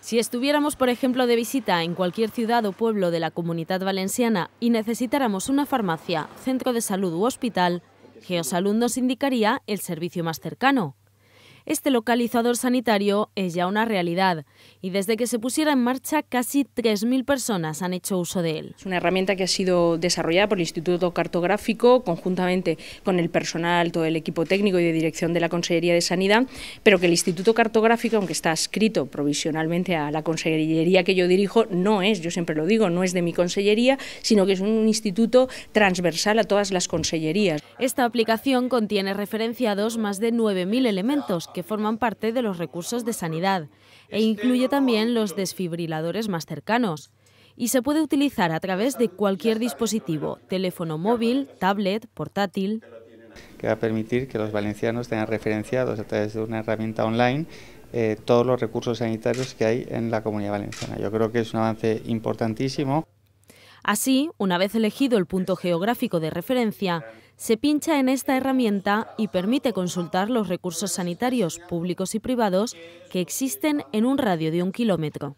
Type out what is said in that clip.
Si estuviéramos, por ejemplo, de visita en cualquier ciudad o pueblo de la comunidad valenciana y necesitáramos una farmacia, centro de salud u hospital, Geosalud nos indicaría el servicio más cercano este localizador sanitario es ya una realidad y desde que se pusiera en marcha casi 3.000 personas han hecho uso de él. Es una herramienta que ha sido desarrollada por el Instituto Cartográfico conjuntamente con el personal, todo el equipo técnico y de dirección de la Consellería de Sanidad, pero que el Instituto Cartográfico, aunque está adscrito provisionalmente a la Consellería que yo dirijo, no es, yo siempre lo digo, no es de mi consellería, sino que es un instituto transversal a todas las consellerías. Esta aplicación contiene referenciados más de 9.000 elementos forman parte de los recursos de sanidad e incluye también los desfibriladores más cercanos. Y se puede utilizar a través de cualquier dispositivo, teléfono móvil, tablet, portátil. Que va a permitir que los valencianos tengan referenciados a través de una herramienta online eh, todos los recursos sanitarios que hay en la comunidad valenciana. Yo creo que es un avance importantísimo. Así, una vez elegido el punto geográfico de referencia, se pincha en esta herramienta y permite consultar los recursos sanitarios públicos y privados que existen en un radio de un kilómetro.